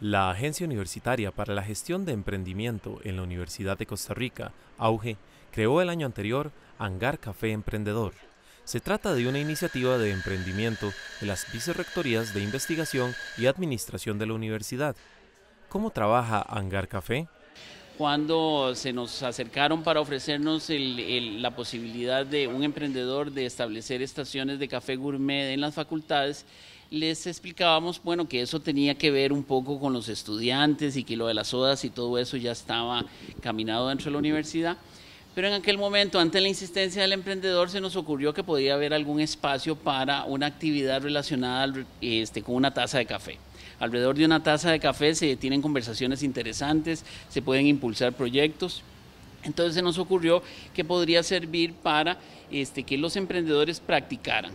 La Agencia Universitaria para la Gestión de Emprendimiento en la Universidad de Costa Rica, AUGE, creó el año anterior Hangar Café Emprendedor. Se trata de una iniciativa de emprendimiento de las Vicerrectorías de Investigación y Administración de la Universidad. ¿Cómo trabaja Hangar Café? Cuando se nos acercaron para ofrecernos la posibilidad de un emprendedor de establecer estaciones de café gourmet en las facultades, les explicábamos, bueno, que eso tenía que ver un poco con los estudiantes y que lo de las odas y todo eso ya estaba caminado dentro de la universidad. Pero en aquel momento, ante la insistencia del emprendedor, se nos ocurrió que podía haber algún espacio para una actividad relacionada este, con una taza de café. Alrededor de una taza de café se tienen conversaciones interesantes, se pueden impulsar proyectos. Entonces se nos ocurrió que podría servir para este, que los emprendedores practicaran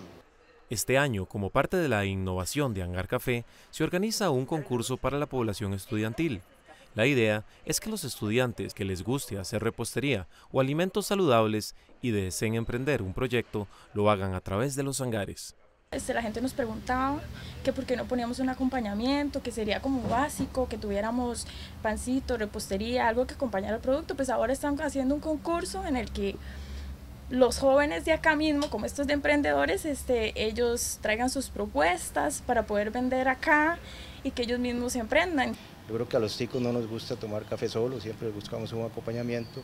este año, como parte de la innovación de Hangar Café, se organiza un concurso para la población estudiantil. La idea es que los estudiantes que les guste hacer repostería o alimentos saludables y deseen emprender un proyecto lo hagan a través de los hangares. Este, la gente nos preguntaba que por qué no poníamos un acompañamiento, que sería como básico, que tuviéramos pancito, repostería, algo que acompañara el producto. Pues ahora están haciendo un concurso en el que los jóvenes de acá mismo, como estos de emprendedores, este, ellos traigan sus propuestas para poder vender acá y que ellos mismos se emprendan. Yo creo que a los chicos no nos gusta tomar café solo, siempre buscamos un acompañamiento.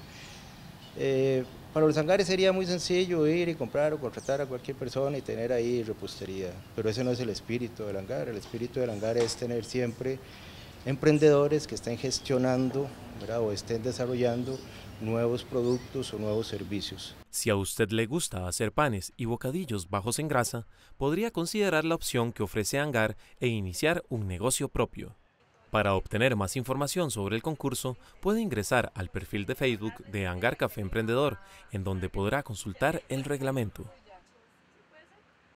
Eh, para los hangares sería muy sencillo ir y comprar o contratar a cualquier persona y tener ahí repostería, pero ese no es el espíritu del hangar, el espíritu del hangar es tener siempre emprendedores que estén gestionando o estén desarrollando nuevos productos o nuevos servicios. Si a usted le gusta hacer panes y bocadillos bajos en grasa, podría considerar la opción que ofrece Hangar e iniciar un negocio propio. Para obtener más información sobre el concurso, puede ingresar al perfil de Facebook de Hangar Café Emprendedor, en donde podrá consultar el reglamento.